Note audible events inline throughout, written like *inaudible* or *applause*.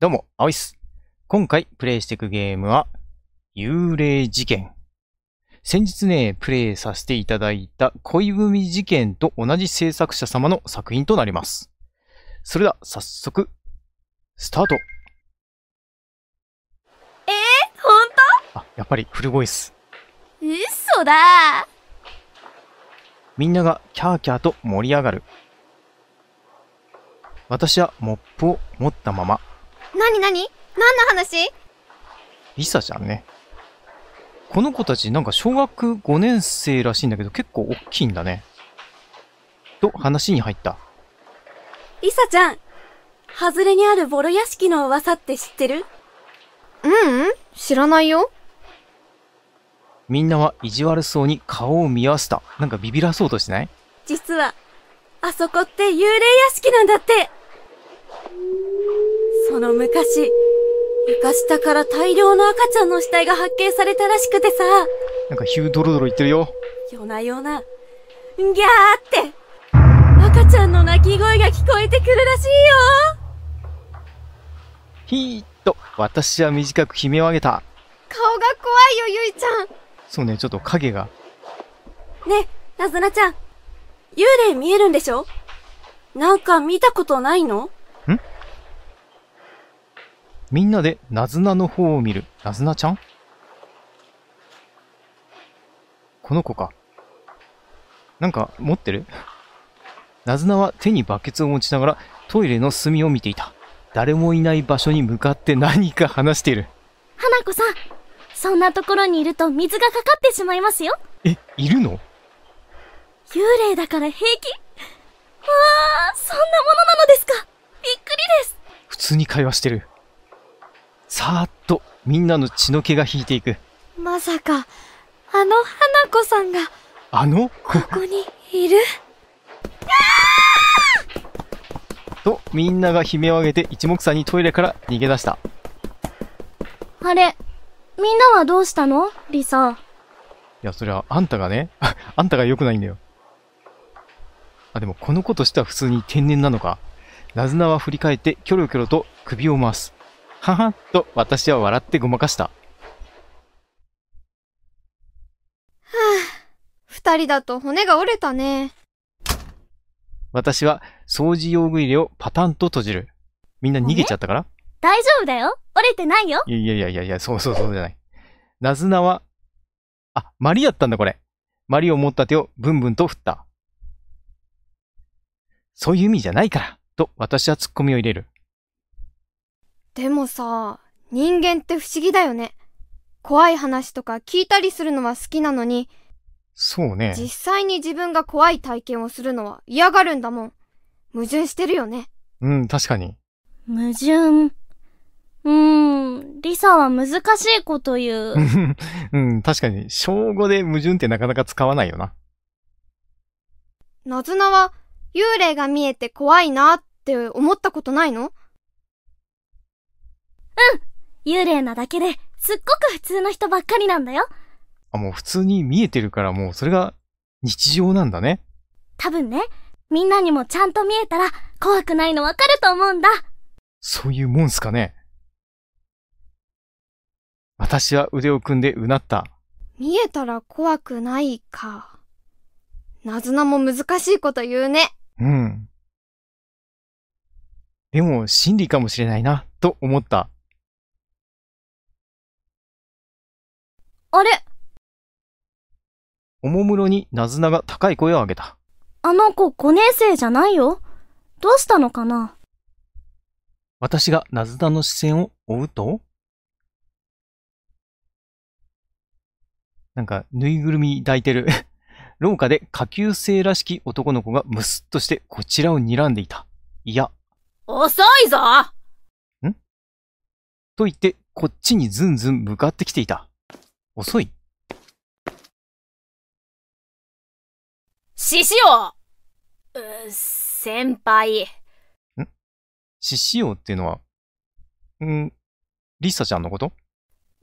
どうも、アいっす。今回プレイしていくゲームは、幽霊事件。先日ね、プレイさせていただいた恋文事件と同じ制作者様の作品となります。それでは、早速、スタート。えー、ほんとあ、やっぱりフルボイス。嘘だみんながキャーキャーと盛り上がる。私はモップを持ったままなになに何の話リサちゃんね。この子たちなんか小学5年生らしいんだけど結構大きいんだね。と話に入った。リサちゃん、ハズレにあるボロ屋敷の噂って知ってるううん、知らないよ。みんなは意地悪そうに顔を見合わせた。なんかビビらそうとしない実は、あそこって幽霊屋敷なんだって。その昔、床下から大量の赤ちゃんの死体が発見されたらしくてさ。なんかヒュードロドロ言ってるよ。よなよな、ギャーって、赤ちゃんの泣き声が聞こえてくるらしいよ。ひーっと、私は短く悲鳴を上げた。顔が怖いよ、ゆいちゃん。そうね、ちょっと影が。ねえ、なずなちゃん。幽霊見えるんでしょなんか見たことないのみんなでナズナの方を見る。ナズナちゃんこの子か。なんか持ってるナズナは手にバケツを持ちながらトイレの隅を見ていた。誰もいない場所に向かって何か話している。花子さん、そんなところにいると水がかかってしまいますよ。え、いるの幽霊だから平気わあ、そんなものなのですかびっくりです。普通に会話してる。さーっとみんなの血の気が引いていくまさかあの花子さんがあのここにいるとみんなが悲鳴を上げて一目散にトイレから逃げ出したあれみんなはどうしたのリサいやそれはあんたがね *laughs* あんたがよくないんだよあでもこの子としては普通に天然なのかラズナは振り返ってキョロキョロと首を回すははと私は笑ってごまかした。はぁ、あ、二人だと骨が折れたね。私は掃除用具入れをパタンと閉じる。みんな逃げちゃったから大丈夫だよ。折れてないよ。いやいやいやいや、そうそうそうじゃない。なずなは、あ、マリだったんだこれ。マリを持った手をブンブンと振った。そういう意味じゃないから、と私は突っ込みを入れる。でもさ、人間って不思議だよね。怖い話とか聞いたりするのは好きなのに、そうね。実際に自分が怖い体験をするのは嫌がるんだもん。矛盾してるよね。うん、確かに。矛盾。うーん、リサは難しいこと言う。*laughs* うん、確かに、小語で矛盾ってなかなか使わないよな。なずなは、幽霊が見えて怖いなって思ったことないの幽霊なだけで、すっごく普通の人ばっかりなんだよ。あ、もう普通に見えてるからもうそれが日常なんだね。多分ね、みんなにもちゃんと見えたら怖くないのわかると思うんだ。そういうもんすかね。私は腕を組んでうなった。見えたら怖くないか。なずなも難しいこと言うね。うん。でも真理かもしれないな、と思った。あれおもむろになずなが高い声を上げた。あの子5年生じゃないよ。どうしたのかな私がなずなの視線を追うと、なんか、ぬいぐるみ抱いてる *laughs* 廊下で下級生らしき男の子がムスッとしてこちらを睨んでいた。いや。遅いぞんと言って、こっちにずんずん向かってきていた。遅い獅子王先輩。ん獅子王っていうのは、んリサちゃんのこと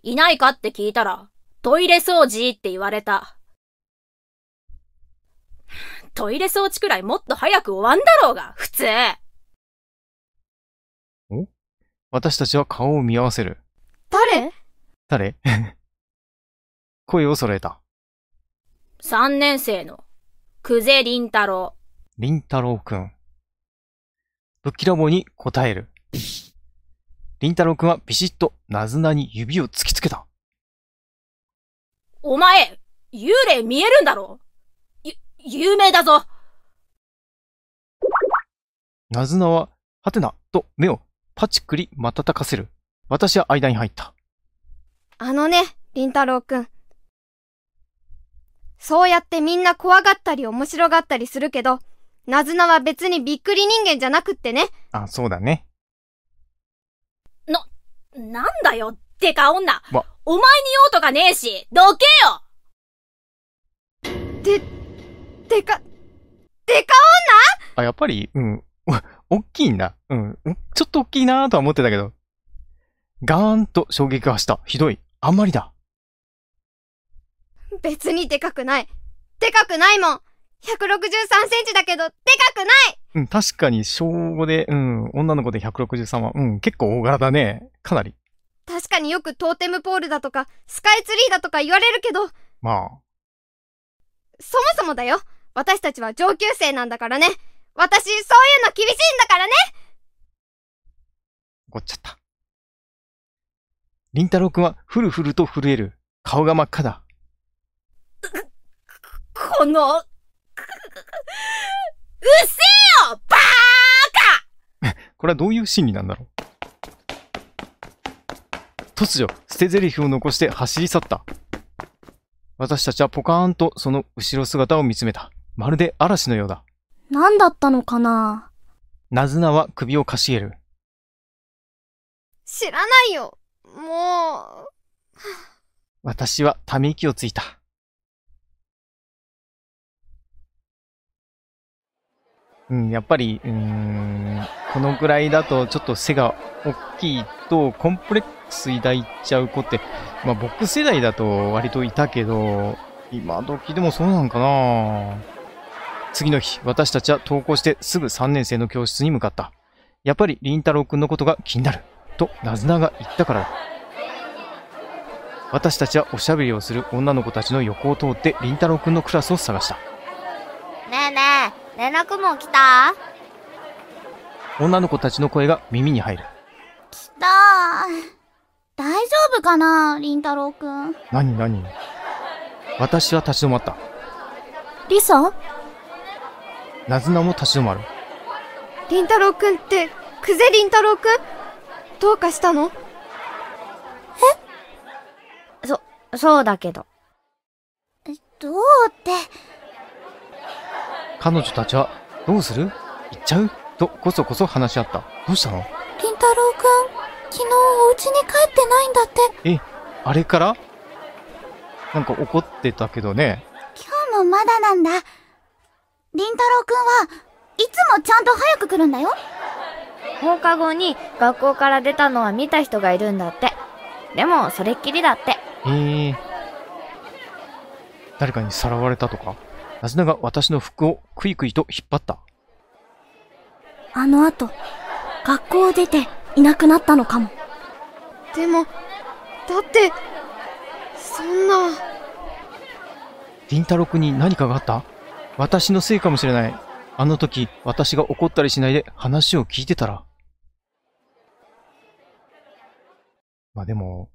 いないかって聞いたら、トイレ掃除って言われた。トイレ掃除くらいもっと早く終わんだろうが、普通お私たちは顔を見合わせる。誰誰声を揃えた。三年生の、久世林太郎。林太郎くん。ぶっきらぼうに答える。林太郎くんはビシッとなずなに指を突きつけた。お前、幽霊見えるんだろゆ、有名だぞなずなは、はてな、と目をパチクリ瞬かせる。私は間に入った。あのね、林太郎くん。そうやってみんな怖がったり面白がったりするけど、ナズナは別にびっくり人間じゃなくってね。あ、そうだね。な、なんだよ、デカ女。お前に用とかねえし、どけよで、デカ、デカ女あ、やっぱり、うん。*laughs* おっきいんだ。うん。ちょっとおっきいなぁとは思ってたけど。ガーンと衝撃が走った。ひどい。あんまりだ。別にでかくない。でかくないもん !163 センチだけど、でかくないうん、確かに小5で、うん、女の子で163は、うん、結構大柄だね。かなり。確かによくトーテムポールだとか、スカイツリーだとか言われるけど。まあ。そもそもだよ。私たちは上級生なんだからね。私、そういうの厳しいんだからね怒っちゃった。りんたろうくんはふるふると震える。顔が真っ赤だ。この、うっせーよバーカこれはどういう心理なんだろう突如、捨て台詞を残して走り去った。私たちはポカーンとその後ろ姿を見つめた。まるで嵐のようだ。何だったのかなナズナは首をかしげる。知らないよ。もう。私はため息をついた。うん、やっぱり、うん、このぐらいだとちょっと背が大きいとコンプレックス抱いちゃう子って、まあ僕世代だと割といたけど、今時でもそうなんかな次の日、私たちは登校してすぐ3年生の教室に向かった。やっぱり凛太郎くんのことが気になる。と、なずなが言ったからだ。私たちはおしゃべりをする女の子たちの横を通って凛太郎くんのクラスを探した。ねえねえ、連絡も来た女の子たちの声が耳に入る。来た大丈夫かな凛太郎くん。何何私は立ち止まった。リサナズナも立ち止まる。凛太郎くんって、クゼ凛太郎くんどうかしたのえそ、そうだけど。どうって、彼女たちは、どうする行っちゃうとこそこそ話し合った。どうしたの金太郎くん、昨日お家に帰ってないんだって。え、あれからなんか怒ってたけどね。今日もまだなんだ。凛太郎くんはいつもちゃんと早く来るんだよ。放課後に学校から出たのは見た人がいるんだって。でも、それっきりだって。えー、誰かにさらわれたとかナズナが私の服をクイクイと引っ張った。あの後、学校を出ていなくなったのかも。でも、だって、そんな。凛太郎くんに何かがあった私のせいかもしれない。あの時、私が怒ったりしないで話を聞いてたら。まあでも、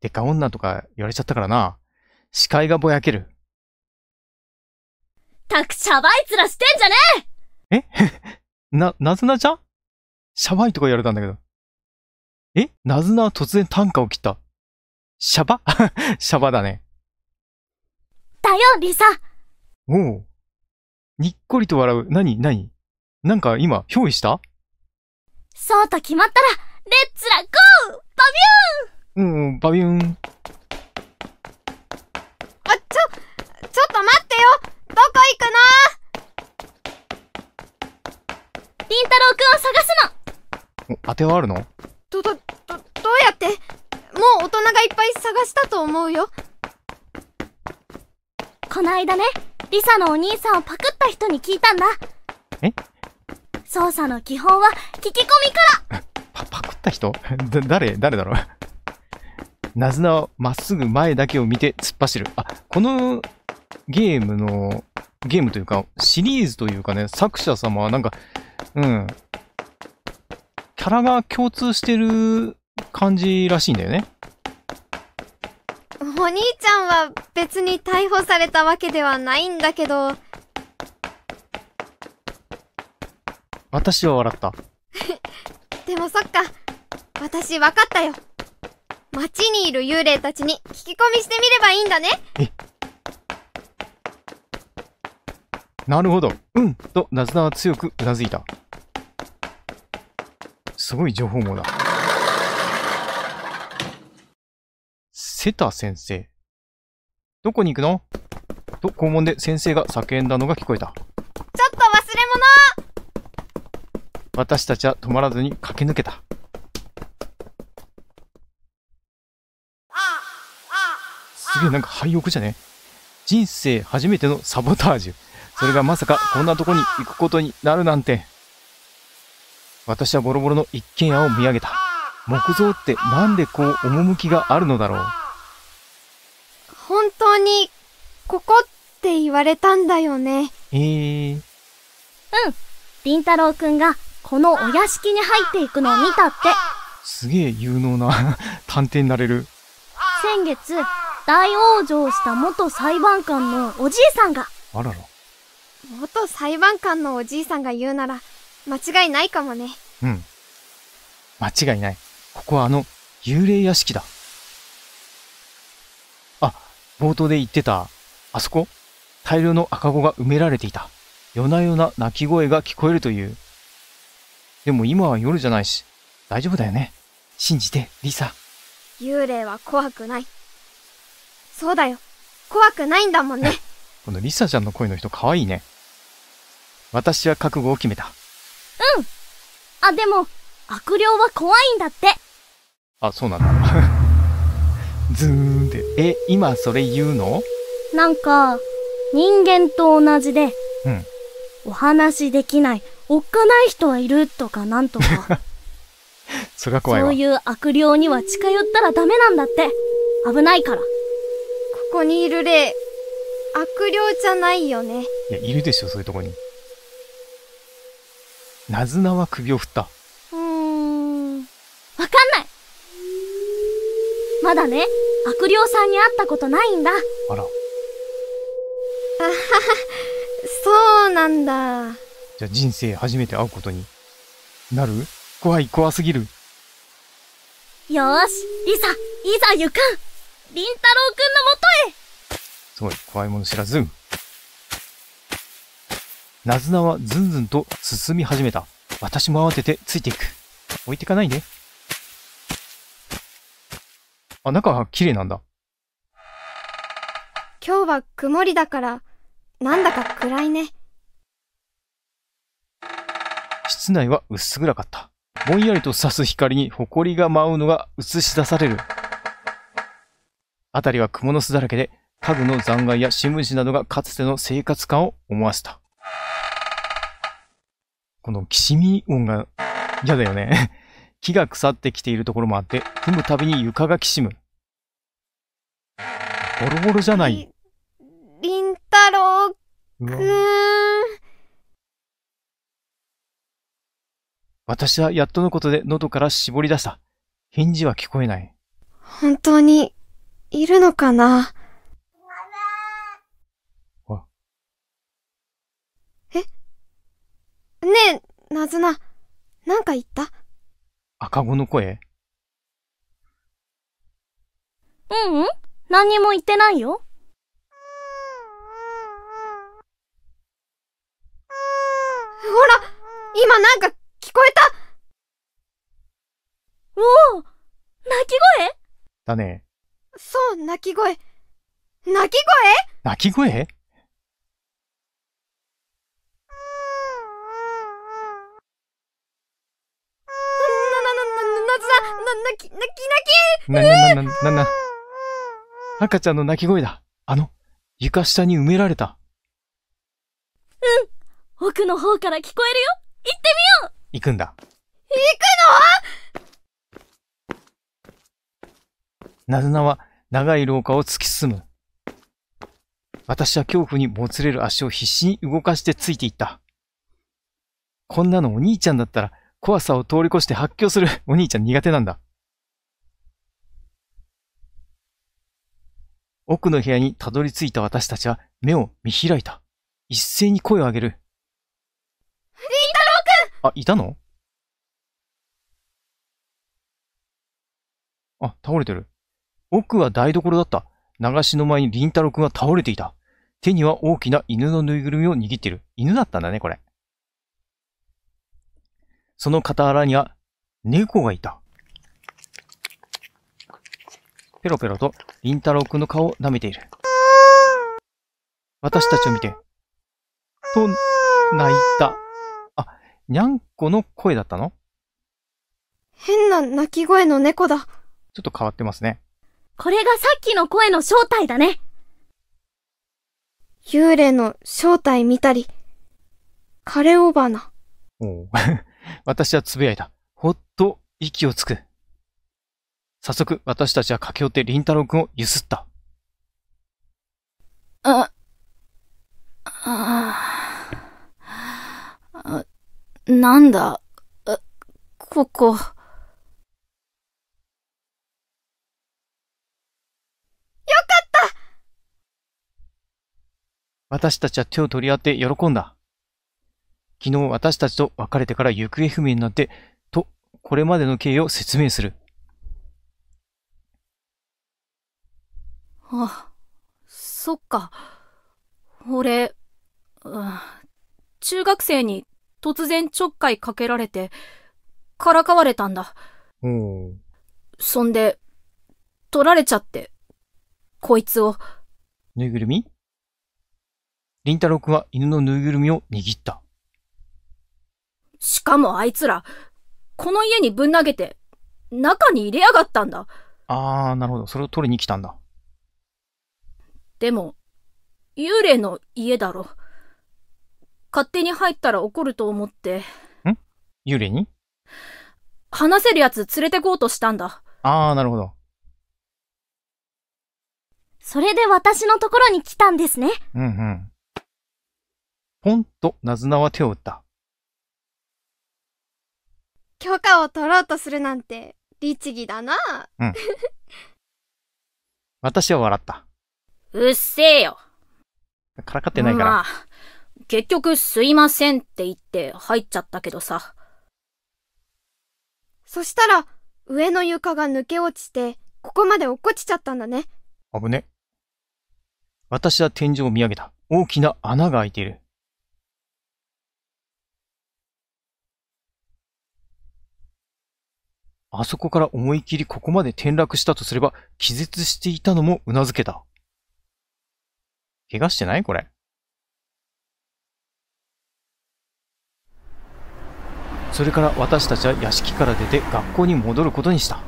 デカ女とか言われちゃったからな。視界がぼやける。ったくシャバいらしてんじゃねええ *laughs* な、なずなちゃんシャバいとか言われたんだけど。えなずなは突然短歌を切った。シャバ *laughs* シャバだね。だよ、リサ。おう。にっこりと笑う。なになになんか今、憑依したそうと決まったら、レッツラゴーバビューンうん、バビューン。いかなりんたろうくんを探すの当てはあるのど、ど、ど、どうやってもう大人がいっぱい探したと思うよ。こないだね、リサのお兄さんをパクった人に聞いたんだ。え操作の基本は聞き込みからパ、パクった人 *laughs* だ、誰誰だろうなずなはまっすぐ前だけを見て突っ走る。あ、このゲームのゲームというか、シリーズというかね、作者様はなんか、うん、キャラが共通してる感じらしいんだよね。お兄ちゃんは別に逮捕されたわけではないんだけど。私は笑った。*laughs* でもそっか。私分かったよ。街にいる幽霊たちに聞き込みしてみればいいんだね。えなるほど。うん。と、ナズナは強くうなずいた。すごい情報網だ。セタ先生。どこに行くのと、校門で先生が叫んだのが聞こえた。ちょっと忘れ物私たちは止まらずに駆け抜けた。すげえ、なんか廃屋じゃね人生初めてのサボタージュ。それがまさかこんなとこに行くことになるなんて。私はボロボロの一軒家を見上げた。木造ってなんでこう趣があるのだろう。本当に、ここって言われたんだよね。えうん。りんたろうくんがこのお屋敷に入っていくのを見たって。すげえ有能な *laughs* 探偵になれる。先月、大往生した元裁判官のおじいさんが。あらら。元裁判官のおじいさんが言うなら、間違いないかもね。うん。間違いない。ここはあの、幽霊屋敷だ。あ、冒頭で言ってた、あそこ大量の赤子が埋められていた。夜な夜な泣き声が聞こえるという。でも今は夜じゃないし、大丈夫だよね。信じて、リサ。幽霊は怖くない。そうだよ。怖くないんだもんね。*laughs* このリサちゃんの声の人かわいいね。私は覚悟を決めた。うん。あ、でも、悪霊は怖いんだって。あ、そうなんだ。*laughs* ズーンって。え、今それ言うのなんか、人間と同じで、うん。お話できない、おっかない人はいるとかなんとか。*laughs* それは怖いそういう悪霊には近寄ったらダメなんだって。危ないから。ここにいる霊、悪霊じゃないよね。いや、いるでしょ、そういうとこに。ナズナは首を振った。うーん。わかんないまだね、悪霊さんに会ったことないんだ。あら。あはは、そうなんだ。じゃあ人生初めて会うことになる怖い、怖すぎる。よし、いざ、いざ行くん凛太郎くんのもとへすごい、怖いもの知らず。ナズナはずんずんと進み始めた。私も慌ててついていく。置いてかないで。あ、中は綺麗なんだ。今日は曇りだから、なんだか暗いね。室内は薄暗かった。ぼんやりと差す光に埃が舞うのが映し出される。あたりは蜘蛛の巣だらけで、家具の残骸や新聞紙などがかつての生活感を思わせた。このきしみ音が嫌だよね。*laughs* 木が腐ってきているところもあって、踏むたびに床がきしむ。ボロボロじゃない。りんたろうくん。私はやっとのことで喉から絞り出した。返事は聞こえない。本当に、いるのかなねえ、ナズナ、なんか言った赤子の声ううん、何にも言ってないよ。ほら今なんか聞こえたおお泣き声だね。そう、泣き声。泣き声泣き声泣き、泣き泣きな、な、な、な、な、赤ちゃんの泣き声だ。あの、床下に埋められた。うん。奥の方から聞こえるよ。行ってみよう行くんだ。行くのナズナは長い廊下を突き進む。私は恐怖にもつれる足を必死に動かしてついていった。こんなのお兄ちゃんだったら怖さを通り越して発狂する。お兄ちゃん苦手なんだ。奥の部屋にたどり着いた私たちは目を見開いた。一斉に声を上げる。りんたろうくんあ、いたのあ、倒れてる。奥は台所だった。流しの前にりんたろうくんが倒れていた。手には大きな犬のぬいぐるみを握っている。犬だったんだね、これ。その傍らには猫がいた。ペロペロとリンタロウくんの顔を舐めている。私たちを見て、と、泣いた。あ、にゃんこの声だったの変な鳴き声の猫だ。ちょっと変わってますね。これがさっきの声の正体だね。幽霊の正体見たり、枯れ尾花。お *laughs* 私は呟いた。ほっと息をつく。早速、私たちは駆け寄って林太郎くんをゆすった。あ、あ、あなんだ、ここ。よかった私たちは手を取り合って喜んだ。昨日私たちと別れてから行方不明になって、と、これまでの経緯を説明する。あ、そっか。俺、うん、中学生に突然ちょっかいかけられて、からかわれたんだ。うん。そんで、取られちゃって、こいつを。ぬいぐるみりんたろくんは犬のぬいぐるみを握った。しかもあいつら、この家にぶん投げて、中に入れやがったんだ。あー、なるほど。それを取りに来たんだ。でも、幽霊の家だろ。勝手に入ったら怒ると思って。ん幽霊に話せるやつ連れてこうとしたんだ。ああ、なるほど。それで私のところに来たんですね。うんうん。ポンとナズナは手を打った。許可を取ろうとするなんて、律儀だな。うん。*laughs* 私は笑った。うっせえよ。からかってないから。まあ、結局すいませんって言って入っちゃったけどさ。そしたら、上の床が抜け落ちて、ここまで落っこちちゃったんだね。危ね。私は天井を見上げた。大きな穴が開いている。あそこから思い切りここまで転落したとすれば、気絶していたのも頷けた。怪我してないこれ。それから私たちは屋敷から出て学校に戻ることにした。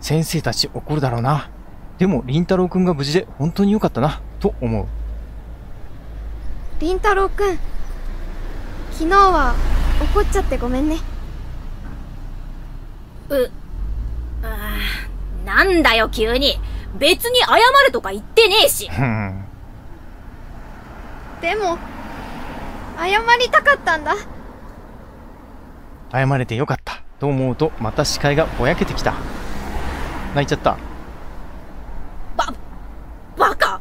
先生たち怒るだろうな。でも、凛太郎くんが無事で本当に良かったな、と思う。凛太郎くん、昨日は怒っちゃってごめんね。う、あなんだよ急に。別に謝れとか言ってねえし。*laughs* でも、謝りたかったんだ。謝れてよかったと思うと、また視界がぼやけてきた。泣いちゃった。ば、バカ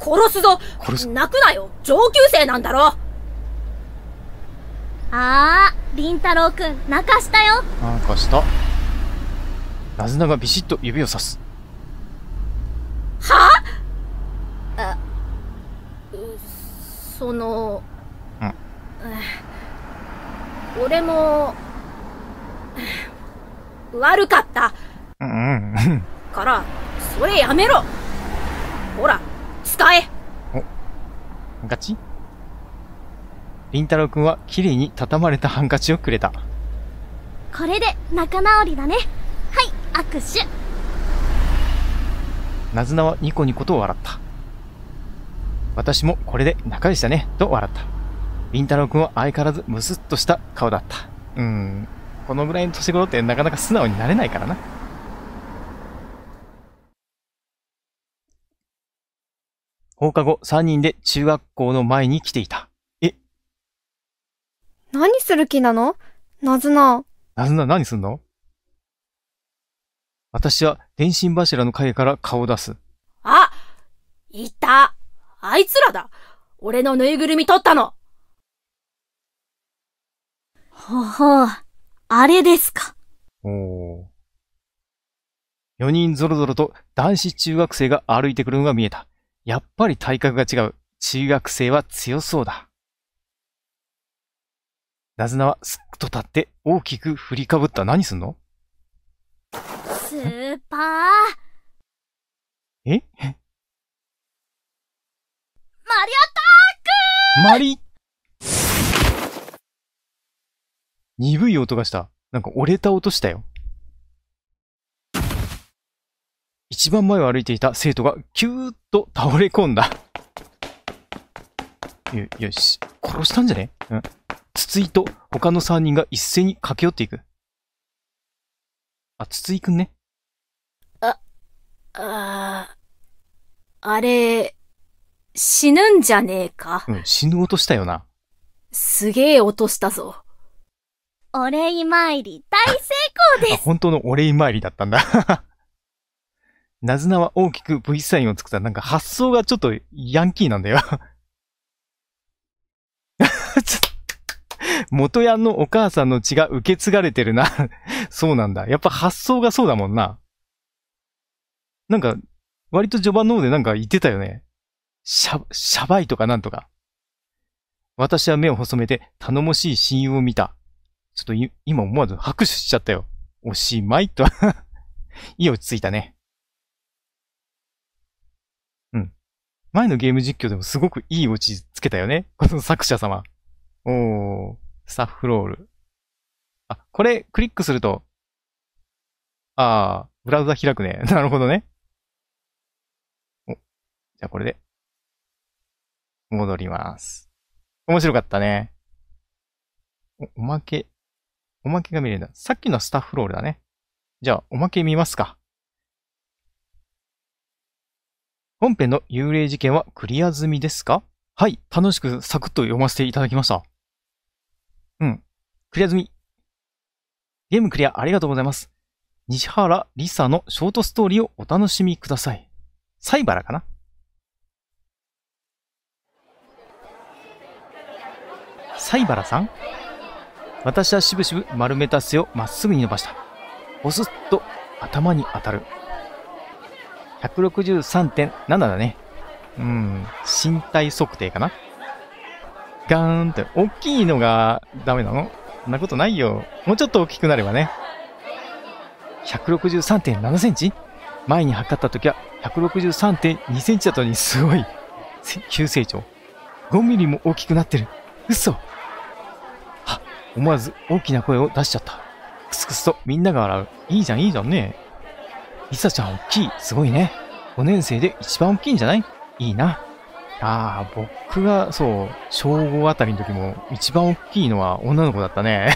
殺すぞ殺す泣くなよ上級生なんだろああ、凛太郎君、くん、泣かしたよ。泣かした。なズナがビシッと指をさす。その、うん、俺も、悪かった。うん、うん、から、それやめろほら、使えお、ガチりんたろうくんは綺麗に畳まれたハンカチをくれた。これで仲直りだね。はい、握手。ナズナはニコニコと笑った。私もこれで仲でしたね、と笑った。りんたろうくんは相変わらずムスッとした顔だった。うーん。このぐらいの年頃ってなかなか素直になれないからな。放課後、三人で中学校の前に来ていた。え何する気なのなずな。なずな何すんの私は電信柱の影から顔を出す。あいたあいつらだ俺のぬいぐるみ取ったのほほう、あれですか。おお。4人ぞろぞろと男子中学生が歩いてくるのが見えた。やっぱり体格が違う。中学生は強そうだ。ナズナはすっと立って大きく振りかぶった。何すんのスーパー。えマリアタックマリ鈍い音がした。なんか折れた音したよ。一番前を歩いていた生徒がキューッと倒れ込んだ。よ、よし。殺したんじゃねうん。筒井と他の三人が一斉に駆け寄っていく。あ、筒井くんね。あ、ああれ、死ぬんじゃねえか。うん、死ぬ音したよな。すげえ音したぞ。お礼参り大成功です *laughs* 本当のお礼参りだったんだナズナは大きく V サインを作った。なんか発想がちょっとヤンキーなんだよ *laughs* 元ヤンのお母さんの血が受け継がれてるな。*laughs* そうなんだ。やっぱ発想がそうだもんな。なんか、割と序盤の方でなんか言ってたよね。しゃ、しゃばいとかなんとか。私は目を細めて頼もしい親友を見た。ちょっと今思わず拍手しちゃったよ。おしまいといい落ち着いたね。うん。前のゲーム実況でもすごくいい落ち着けたよね。この作者様。おー、スタッフロール。あ、これクリックすると、あー、ブラウザ開くね。*laughs* なるほどね。お、じゃあこれで戻ります。面白かったね。お、おまけ。おまけが見れるんだ。さっきのスタッフロールだね。じゃあ、おまけ見ますか。本編の幽霊事件はクリア済みですかはい、楽しくサクッと読ませていただきました。うん、クリア済み。ゲームクリアありがとうございます。西原リサのショートストーリーをお楽しみください。サイバラかな西原さん私はしぶしぶ丸めた背をまっすぐに伸ばした。ボスッと頭に当たる。163.7だね。うん、身体測定かな。ガーンって、大きいのがダメなのそんなことないよ。もうちょっと大きくなればね。163.7センチ前に測った時は163.2センチだったのにすごい急成長。5ミリも大きくなってる。嘘あ、思わず大きな声を出しちゃった。クスクスとみんなが笑う。いいじゃん、いいじゃんね。リサちゃん大きい。すごいね。5年生で一番大きいんじゃないいいな。ああ、僕が、そう、小5あたりの時も一番大きいのは女の子だったね。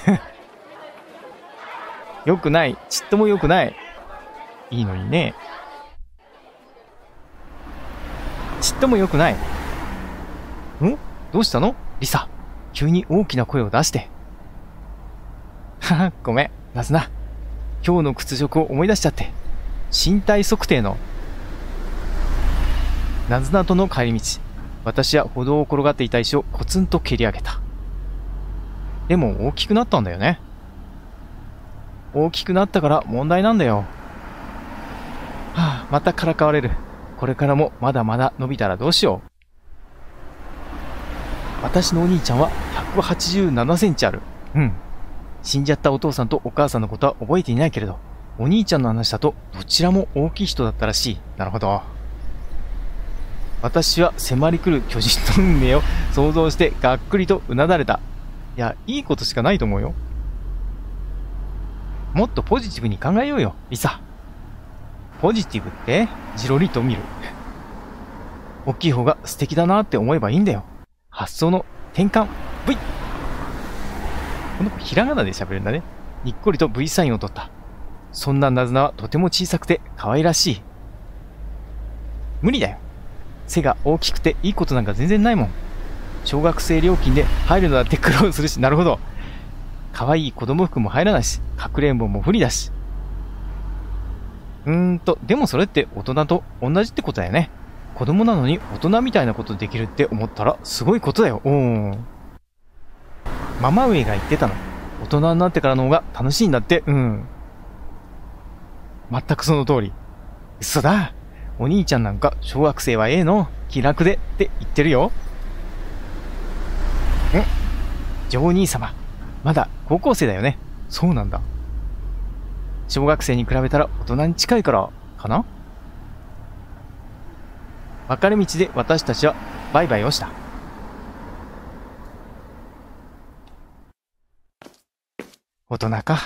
*laughs* よくない。ちっともよくない。いいのにね。ちっともよくない。んどうしたのリサ。急に大きな声を出して。はは、ごめん、ナズナ。今日の屈辱を思い出しちゃって。身体測定の。ナズナとの帰り道。私は歩道を転がっていた石をコツンと蹴り上げた。でも大きくなったんだよね。大きくなったから問題なんだよ。はあ、またからかわれる。これからもまだまだ伸びたらどうしよう。私のお兄ちゃんは187センチある。うん。死んじゃったお父さんとお母さんのことは覚えていないけれど、お兄ちゃんの話だとどちらも大きい人だったらしい。なるほど。私は迫り来る巨人の運命を想像してがっくりとうなだれた。いや、いいことしかないと思うよ。もっとポジティブに考えようよ、リサ。ポジティブって、じろりと見る。*laughs* 大きい方が素敵だなって思えばいいんだよ。発想の転換 V! この子ひらがなで喋るんだね。にっこりと V サインを取った。そんななずなはとても小さくて可愛らしい。無理だよ。背が大きくていいことなんか全然ないもん。小学生料金で入るのだって苦労するし、なるほど。可愛い子供服も入らないし、かくれんぼも不利だし。うーんと、でもそれって大人と同じってことだよね。子供なのに大人みたいなことできるって思ったらすごいことだよ。うん。ママ上が言ってたの。大人になってからの方が楽しいんだって。うん。全くその通り。嘘だ。お兄ちゃんなんか小学生はええの。気楽でって言ってるよ。んジョー兄様。まだ高校生だよね。そうなんだ。小学生に比べたら大人に近いから、かな分かれ道で私たちはバイバイをした。大人か。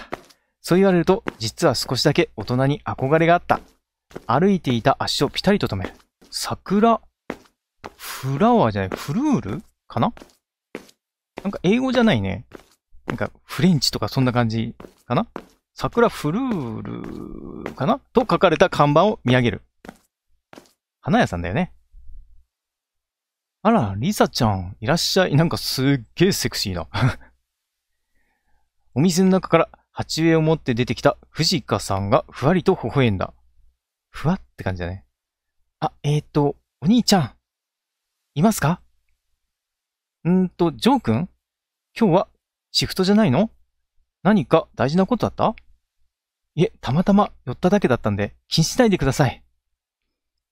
そう言われると、実は少しだけ大人に憧れがあった。歩いていた足をピタリと止める。桜、フラワーじゃない、フルールかななんか英語じゃないね。なんかフレンチとかそんな感じかな桜フルールかなと書かれた看板を見上げる。花屋さんだよね。あら、リサちゃん、いらっしゃい。なんかすっげえセクシーな。*laughs* お店の中から鉢植えを持って出てきた藤川さんがふわりと微笑んだ。ふわって感じだね。あ、えっ、ー、と、お兄ちゃん、いますかんーと、ジョー君今日はシフトじゃないの何か大事なことだったいえ、たまたま寄っただけだったんで気にしないでください。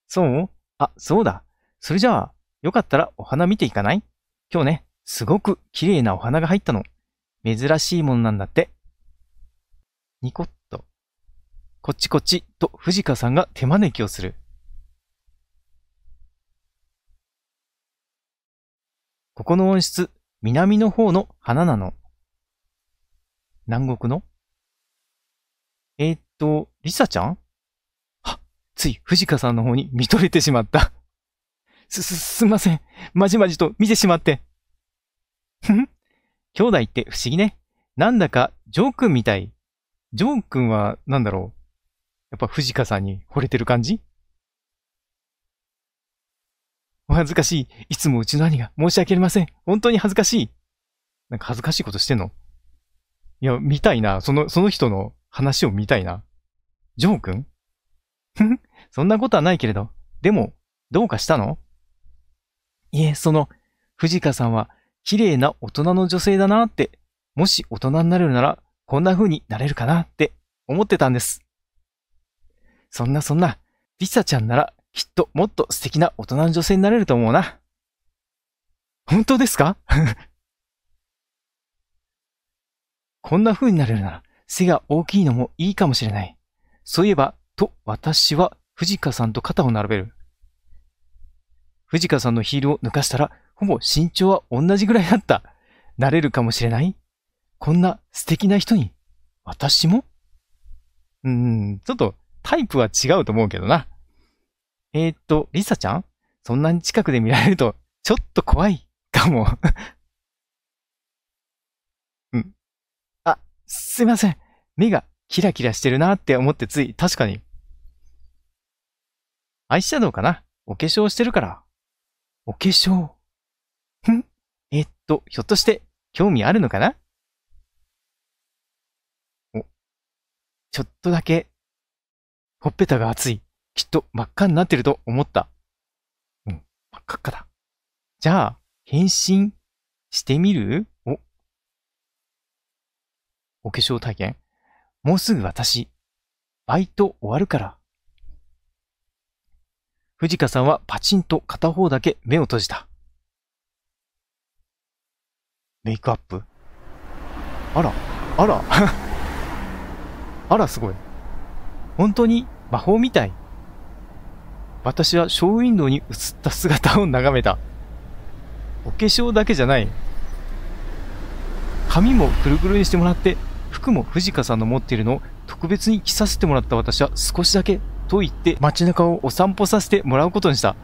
そうあ、そうだ。それじゃあ、よかったらお花見ていかない今日ね、すごく綺麗なお花が入ったの。珍しいものなんだって。ニコッと。こっちこっちと藤香さんが手招きをする。ここの温室、南の方の花なの。南国のえー、っと、リサちゃんは、つい藤香さんの方に見とれてしまったす、す、すんません。まじまじと見てしまって。ふ *laughs* ん兄弟って不思議ね。なんだか、ジョー君みたい。ジョー君は、なんだろう。やっぱ藤川さんに惚れてる感じお恥ずかしい。いつもうちの兄が申し訳ありません。本当に恥ずかしい。なんか恥ずかしいことしてんのいや、見たいな。その、その人の話を見たいな。ジョー君ふん、*laughs* そんなことはないけれど。でも、どうかしたのいえ、その、藤川さんは綺麗な大人の女性だなって、もし大人になれるならこんな風になれるかなって思ってたんです。そんなそんな、リサちゃんならきっともっと素敵な大人の女性になれると思うな。本当ですか *laughs* こんな風になれるなら背が大きいのもいいかもしれない。そういえば、と私は藤川さんと肩を並べる。藤川さんのヒールを抜かしたら、ほぼ身長は同じぐらいだった。なれるかもしれないこんな素敵な人に、私もうーん、ちょっとタイプは違うと思うけどな。えー、っと、リサちゃんそんなに近くで見られると、ちょっと怖いかも。*laughs* うん。あ、すいません。目がキラキラしてるなって思ってつい、確かに。アイシャドウかなお化粧してるから、お化粧。んえっと、ひょっとして、興味あるのかなお、ちょっとだけ、ほっぺたが熱い。きっと真っ赤になってると思った。うん、真っ赤っかだ。じゃあ、変身してみるお、お化粧体験もうすぐ私、バイト終わるから。藤川さんはパチンと片方だけ目を閉じた。メイクアップあら、あら、*laughs* あらすごい。本当に魔法みたい。私はショーウィンドウに映った姿を眺めた。お化粧だけじゃない。髪もくるくるにしてもらって、服も藤川さんの持っているのを特別に着させてもらった私は少しだけと言って街中をお散歩させてもらうことにした。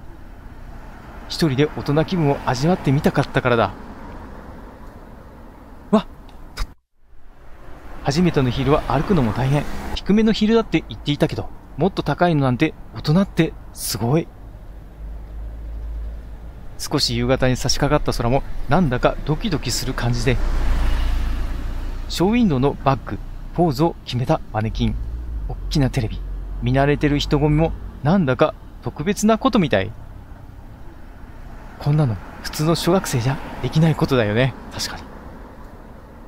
一人で大人気分を味わってみたかったからだ。わっ初めてのヒールは歩くのも大変。低めのヒールだって言っていたけど、もっと高いのなんて大人ってすごい。少し夕方に差し掛かった空もなんだかドキドキする感じで、ショーウィンドウのバッグ、ポーズを決めたマネキン、おっきなテレビ、見慣れてる人混みもなんだか特別なことみたい。こんなの普通の小学生じゃできないことだよね。確かに。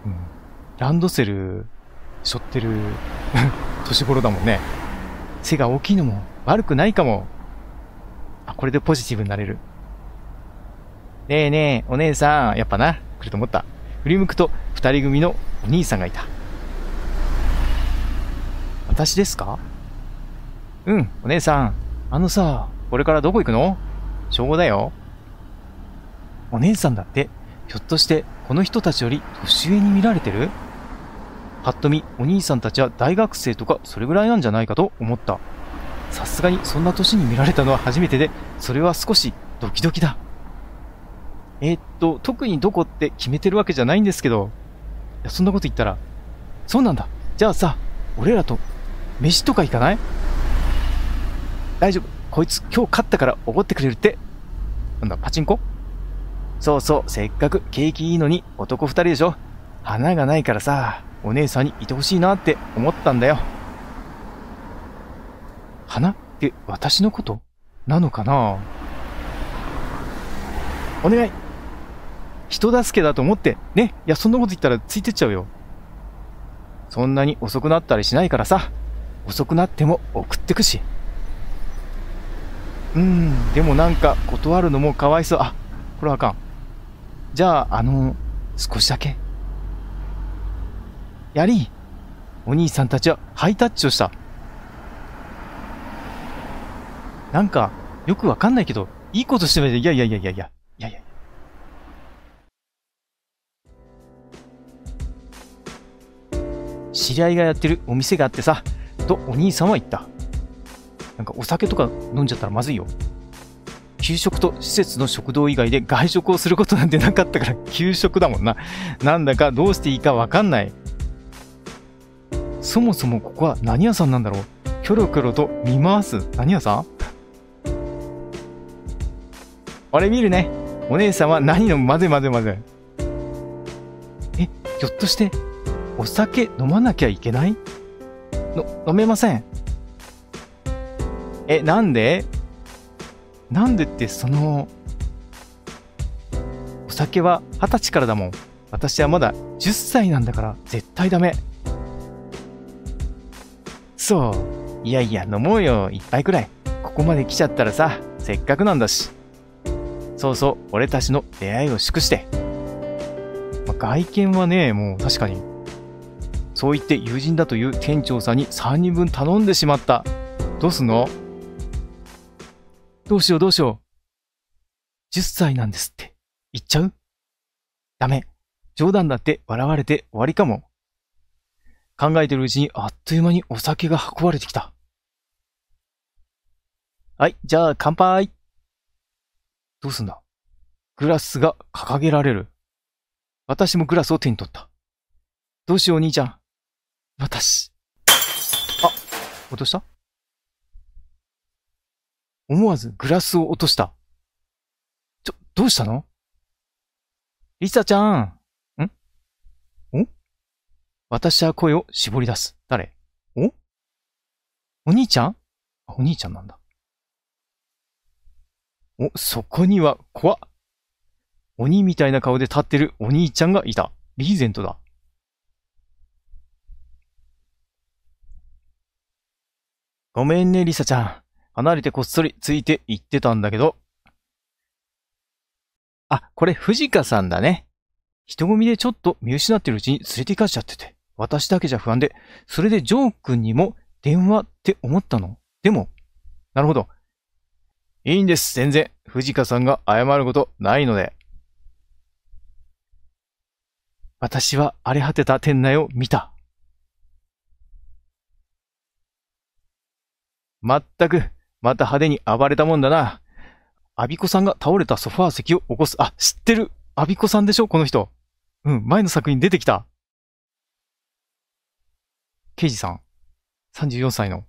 うん。ランドセル、背負ってる *laughs* 年頃だもんね。背が大きいのも悪くないかも。あ、これでポジティブになれる。ねえねえ、お姉さん、やっぱな、来ると思った。振り向くと、二人組のお兄さんがいた。私ですかうん、お姉さん。あのさ、これからどこ行くの正午だよ。お姉さんだって、ひょっとしてこの人たちより年上に見られてるぱっと見、お兄さんたちは大学生とかそれぐらいなんじゃないかと思った。さすがにそんな年に見られたのは初めてで、それは少しドキドキだ。えー、っと、特にどこって決めてるわけじゃないんですけど、いや、そんなこと言ったら、そうなんだ。じゃあさ、俺らと飯とか行かない大丈夫。こいつ今日勝ったからおごってくれるって。なんだ、パチンコそうそう、せっかく景気いいのに男2人でしょ。花がないからさ、お姉さんにいてほしいなって思ったんだよ。花って私のことなのかなお願い人助けだと思って、ね。いや、そんなこと言ったらついてっちゃうよ。そんなに遅くなったりしないからさ、遅くなっても送ってくし。うんでもなんか断るのもかわいそうあこれはあかんじゃああの少しだけやりお兄さんたちはハイタッチをしたなんかよくわかんないけどいいことしてないでいやいやいやいやいやいやいや知り合いがやってるお店があってさとお兄さんは言ったなんかお酒とか飲んじゃったらまずいよ。給食と施設の食堂以外で外食をすることなんてなかったから給食だもんな。なんだかどうしていいかわかんない。そもそもここは何屋さんなんだろうキョロキョロと見回す何屋さんあれ見るね。お姉さんは何の混ぜ混ぜ混ぜ。え、ひょっとしてお酒飲まなきゃいけないの、飲めません。え、なんでなんでってその、お酒は二十歳からだもん。私はまだ10歳なんだから絶対ダメ。そう。いやいや、飲もうよ、一杯くらい。ここまで来ちゃったらさ、せっかくなんだし。そうそう、俺たちの出会いを祝して。ま外見はね、もう確かに。そう言って友人だという店長さんに3人分頼んでしまった。どうすんのどうしようどうしよう。10歳なんですって。言っちゃうダメ。冗談だって笑われて終わりかも。考えてるうちにあっという間にお酒が運ばれてきた。はい、じゃあ乾杯。どうすんだグラスが掲げられる。私もグラスを手に取った。どうしよう、お兄ちゃん。私。あ、落とした思わずグラスを落とした。ちょ、どうしたのリサちゃん。んお私は声を絞り出す。誰おお兄ちゃんお兄ちゃんなんだ。お、そこには、怖っ。鬼みたいな顔で立ってるお兄ちゃんがいた。リーゼントだ。ごめんね、リサちゃん。離れてこっそりついて行ってたんだけど。あ、これ藤香さんだね。人混みでちょっと見失ってるうちに連れて行かしちゃってて。私だけじゃ不安で、それでジョー君にも電話って思ったの。でも、なるほど。いいんです、全然。藤香さんが謝ることないので。私は荒れ果てた店内を見た。まったく、また派手に暴れたもんだな。アビコさんが倒れたソファー席を起こす。あ、知ってるアビコさんでしょこの人。うん、前の作品出てきた。刑事さん。34歳の。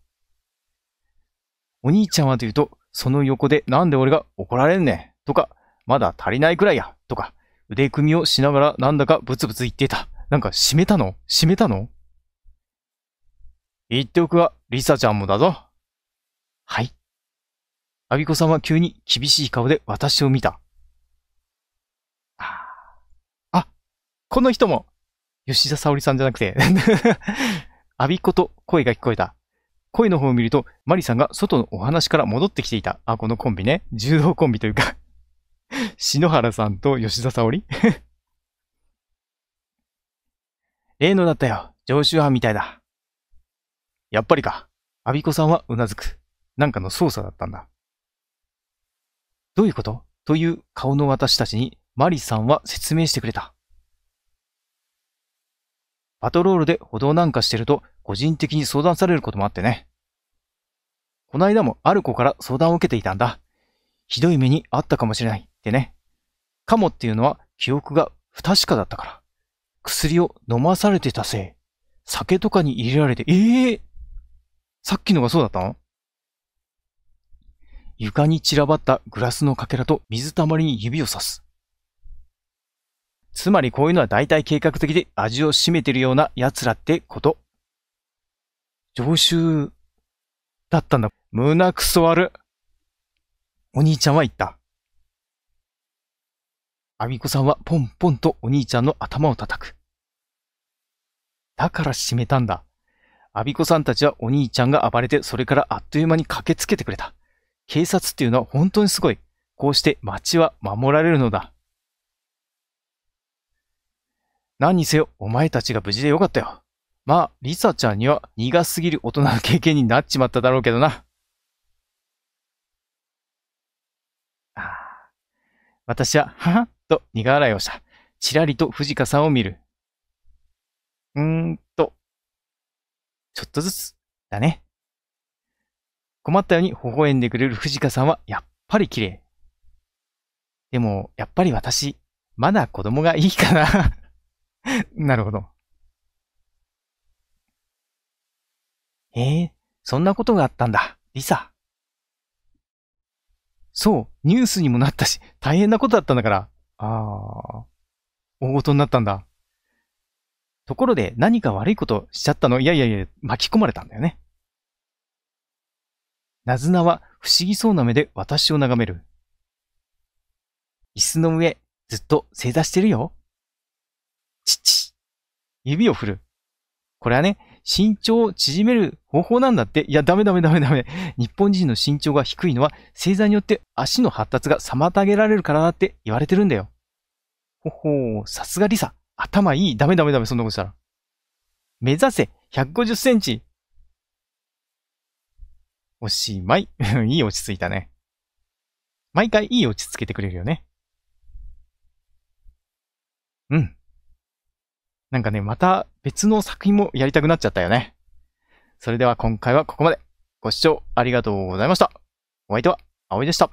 お兄ちゃんはというと、その横でなんで俺が怒られんねん。とか、まだ足りないくらいや。とか、腕組みをしながらなんだかブツブツ言ってた。なんか閉めたの閉めたの言っておくわ、リサちゃんもだぞ。はい。アビコさんは急に厳しい顔で私を見た。あ、この人も、吉田沙織さんじゃなくて *laughs* アビコと声が聞こえた。声の方を見ると、マリさんが外のお話から戻ってきていた。あ、このコンビね。柔道コンビというか *laughs* 篠原さんと吉田沙織例 *laughs* のだったよ。常習犯みたいだ。やっぱりか。アビコさんはうなずく。なんかの操作だったんだ。どういうことという顔の私たちにマリさんは説明してくれた。パトロールで歩道なんかしてると個人的に相談されることもあってね。こないだもある子から相談を受けていたんだ。ひどい目にあったかもしれないってね。かもっていうのは記憶が不確かだったから。薬を飲まされてたせい。酒とかに入れられて、ええー、さっきのがそうだったの床に散らばったグラスのかけらと水たまりに指をさす。つまりこういうのは大体計画的で味を占めてるような奴らってこと。常習だったんだ。胸くそ悪。お兄ちゃんは言った。アミコさんはポンポンとお兄ちゃんの頭を叩く。だから閉めたんだ。アビコさんたちはお兄ちゃんが暴れて、それからあっという間に駆けつけてくれた。警察っていうのは本当にすごい。こうして町は守られるのだ。何にせよ、お前たちが無事でよかったよ。まあ、リサちゃんには苦すぎる大人の経験になっちまっただろうけどな。ああ私は、ははっと苦笑いをした。ちらりと藤川さんを見る。うーんと、ちょっとずつ、だね。困ったように微笑んでくれる藤香さんはやっぱり綺麗。でも、やっぱり私、まだ子供がいいかな *laughs* なるほど。ええー、そんなことがあったんだ、リサ。そう、ニュースにもなったし、大変なことだったんだから。ああ、大事になったんだ。ところで何か悪いことしちゃったのいやいやいや、巻き込まれたんだよね。ナズナは不思議そうな目で私を眺める。椅子の上、ずっと正座してるよ。ちっち。指を振る。これはね、身長を縮める方法なんだって。いや、ダメダメダメダメ。日本人の身長が低いのは、正座によって足の発達が妨げられるからだって言われてるんだよ。ほほー、さすがリサ。頭いい。ダメダメダメ、そんなことしたら。目指せ、150センチ。おしまい。*laughs* いい落ち着いたね。毎回いい落ち着けてくれるよね。うん。なんかね、また別の作品もやりたくなっちゃったよね。それでは今回はここまで。ご視聴ありがとうございました。お相手は、葵でした。